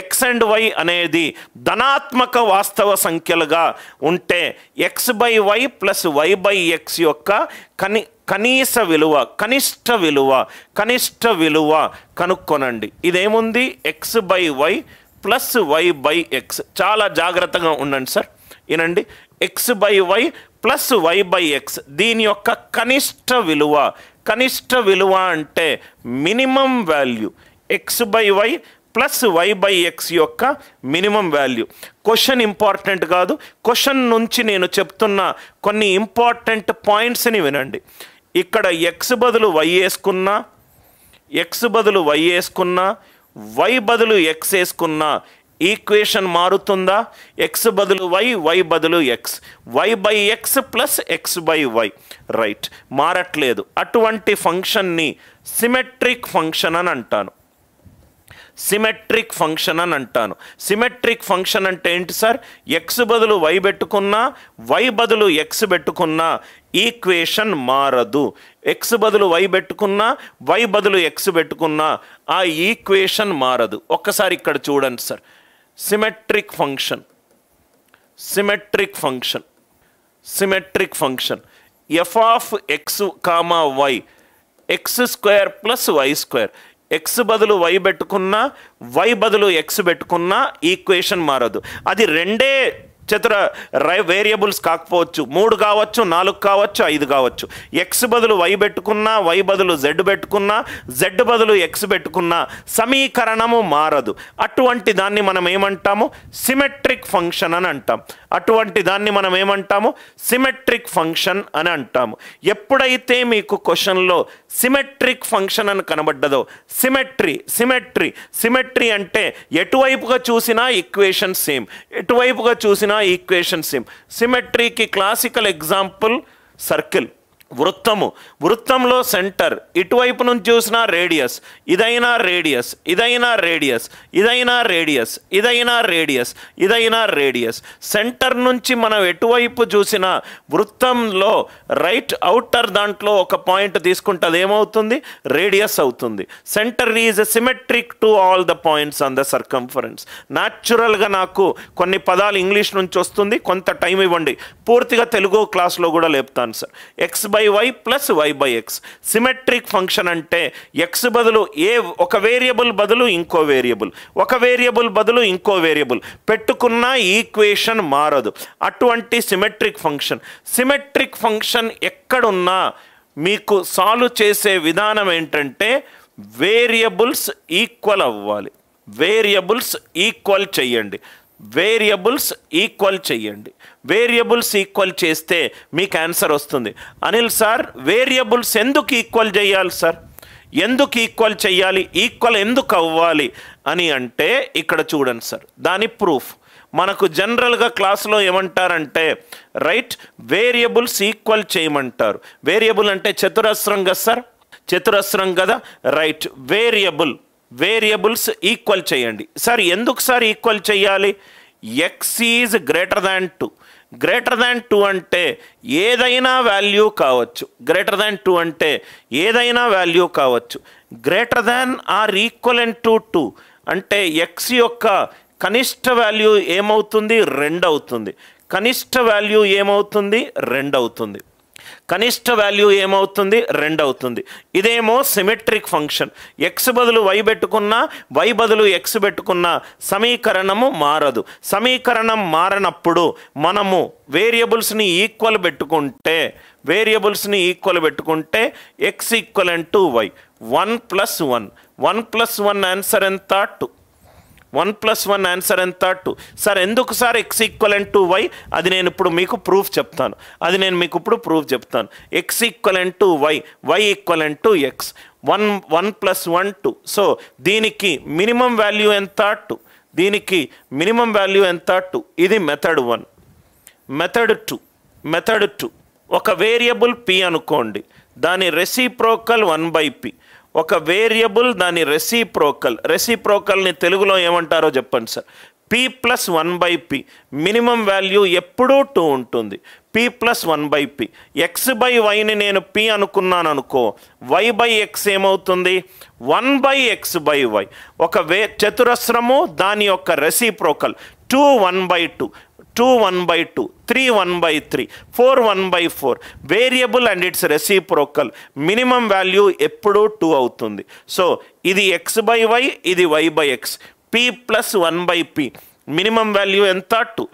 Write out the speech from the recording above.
X and why అనేది ధనాత్మక వాస్తవ సంఖ్యలుగా ఉంటే X by Y plus Y by X యొక్క కని కనీస విలువ కనిష్ట విలువ కనిష్ట విలువ కనుక్కొనండి ఇదేముంది X by Y plus Y by X చాలా జాగ్రత్తగా ఉండండి సార్ వినండి X by Y plus Y by X దీని యొక్క కనిష్ట విలువ కనిష్ట విలువ అంటే minimum value X by Y plus Y by X యొక్క మినిమం వాల్యూ క్వశ్చన్ ఇంపార్టెంట్ కాదు క్వశ్చన్ నుంచి నేను చెప్తున్న కొన్ని ఇంపార్టెంట్ పాయింట్స్ని వినండి ఇక్కడ ఎక్స్ బదులు వై వేసుకున్నా ఎక్స్ బదులు వై వేసుకున్నా వై బదులు ఎక్స్ వేసుకున్నా ఈక్వేషన్ మారుతుందా ఎక్స్ బదులు వై వై బదులు X Y by X plus X by Y right మారట్లేదు అటువంటి ఫంక్షన్ని సిమెట్రిక్ ఫంక్షన్ అని అంటాను సిమెట్రిక్ ఫంక్షన్ అని అంటాను సిమెట్రిక్ ఫంక్షన్ అంటే ఏంటి సార్ ఎక్స్ బదులు వై పెట్టుకున్నా వై బదులు ఎక్స్ పెట్టుకున్నా ఈక్వేషన్ మారదు ఎక్స్ బదులు వై పెట్టుకున్నా వై బదులు ఎక్స్ పెట్టుకున్నా ఆ ఈక్వేషన్ మారదు ఒక్కసారి ఇక్కడ చూడండి sir symmetric function symmetric function symmetric function F of X comma Y X square plus Y square X బదులు వై పెట్టుకున్నా వై బదులు ఎక్స్ పెట్టుకున్నా ఈక్వేషన్ మారదు అది రెండే చతుర రై వేరియబుల్స్ కాకపోవచ్చు మూడు కావచ్చు నాలుగు కావచ్చు ఐదు కావచ్చు ఎక్స్ బదులు వై పెట్టుకున్నా వై బదులు జెడ్ పెట్టుకున్నా జెడ్ బదులు ఎక్స్ పెట్టుకున్నా సమీకరణము మారదు అటువంటి దాన్ని మనం ఏమంటాము సిమెట్రిక్ ఫంక్షన్ అని అంటాం అటువంటి దాన్ని మనం ఏమంటాము సిమెట్రిక్ ఫంక్షన్ అని అంటాము ఎప్పుడైతే మీకు క్వశ్చన్లో సిమెట్రిక్ ఫంక్షన్ అని కనబడ్డదో సిమెట్రీ సిమెట్రీ సిమెట్రీ అంటే ఎటువైపుగా చూసినా ఈక్వేషన్ సేమ్ ఎటువైపుగా చూసినా बिना इक्वेशन सिम सिमेट्री की क्लासिकल एग्जाम्पल सर्किल వృత్తము వృత్తంలో సెంటర్ ఇటువైపు నుంచి చూసినా రేడియస్ ఇదైనా రేడియస్ ఇదైనా రేడియస్ ఇదైనా రేడియస్ ఇదైనా రేడియస్ ఇదైనా రేడియస్ సెంటర్ నుంచి మనం ఎటువైపు చూసినా వృత్తంలో రైట్ అవుటర్ దాంట్లో ఒక పాయింట్ తీసుకుంటే ఏమవుతుంది రేడియస్ అవుతుంది centre is symmetric to all the points on the circumference న్యాచురల్గా నాకు కొన్ని పదాలు ఇంగ్లీష్ నుంచి వస్తుంది కొంత టైం ఇవ్వండి పూర్తిగా తెలుగు క్లాస్లో కూడా లేపుతాను sir X by Y plus Y by X symmetric function అంటే ఎక్స్ బదులు ఏ ఒక వేరియబుల్ బదులు ఇంకో వేరియబుల్ ఒక వేరియబుల్ బదులు ఇంకో వేరియబుల్ పెట్టుకున్న ఈక్వేషన్ మారదు అటువంటి సిమెట్రిక్ ఫంక్షన్ సిమెట్రిక్ ఫంక్షన్ ఎక్కడున్నా మీకు సాల్వ్ చేసే విధానం ఏంటంటే వేరియబుల్స్ ఈక్వల్ అవ్వాలి వేరియబుల్స్ ఈక్వల్ చేయండి వేరియబుల్స్ ఈక్వల్ చేయండి వేరియబుల్స్ ఈక్వల్ చేస్తే మీకు ఆన్సర్ వస్తుంది అనిల్ సార్ వేరియబుల్స్ ఎందుకు ఈక్వల్ చేయాలి సార్ ఎందుకు ఈక్వల్ చేయాలి ఈక్వల్ ఎందుకు అవ్వాలి అని అంటే ఇక్కడ చూడండి సార్ దాని ప్రూఫ్ మనకు జనరల్గా క్లాస్లో ఏమంటారంటే రైట్ వేరియబుల్స్ ఈక్వల్ చేయమంటారు వేరియబుల్ అంటే చతురస్రం కదా సార్ చతురస్రం కదా రైట్ వేరియబుల్ వేరియబుల్స్ ఈక్వల్ చేయండి సార్ ఎందుకు సార్ ఈక్వల్ చేయాలి X is greater than two greater than two అంటే ఏదైనా వాల్యూ కావచ్చు గ్రేటర్ దాన్ టూ అంటే ఏదైనా వాల్యూ కావచ్చు greater than or equal and to two అంటే ఎక్స్ యొక్క కనిష్ట వాల్యూ ఏమవుతుంది రెండు అవుతుంది కనిష్ట వాల్యూ ఏమవుతుంది రెండు అవుతుంది కనిష్ట వాల్యూ ఏమవుతుంది రెండు అవుతుంది ఇదేమో సిమెట్రిక్ ఫంక్షన్ ఎక్స్ బదులు వై పెట్టుకున్నా వై బదులు ఎక్స్ పెట్టుకున్నా సమీకరణము మారదు సమీకరణం మారనప్పుడు మనము వేరియబుల్స్ని ఈక్వల్ పెట్టుకుంటే వేరియబుల్స్ని ఈక్వల్ పెట్టుకుంటే X equal and to Y one plus one one plus one answer ఎంత two one plus one answer ఎంత టూ సార్ ఎందుకు sir X equivalent to Y అది నేను ఇప్పుడు మీకు ప్రూఫ్ చెప్తాను అది నేను మీకు ఇప్పుడు ప్రూఫ్ చెప్తాను x equivalent to y y equivalent to x one one plus one two so దీనికి మినిమం వాల్యూ ఎంత టూ దీనికి మినిమం వాల్యూ ఎంత టూ ఇది method one method two method two ఒక వేరియబుల్ పి అనుకోండి దాని రెసిప్రోకల్ వన్ బై పి ఒక variable దాని రెసిప్రోకల్ రెసిప్రోకల్ని తెలుగులో ఏమంటారో చెప్పండి sir p plus one by p minimum value ఎప్పుడూ టూ ఉంటుంది p plus one by p x by వైని నేను పి అనుకున్నాను అనుకో వై బై ఎక్స్ ఏమవుతుంది one by x by y ఒక వే చతురస్రము దాని యొక్క reciprocal two one by two two one by two three one by three four one by four variable and its reciprocal minimum value ఎప్పుడూ two అవుతుంది so ఇది x by y ఇది y by x p plus one by p minimum value ఎంత two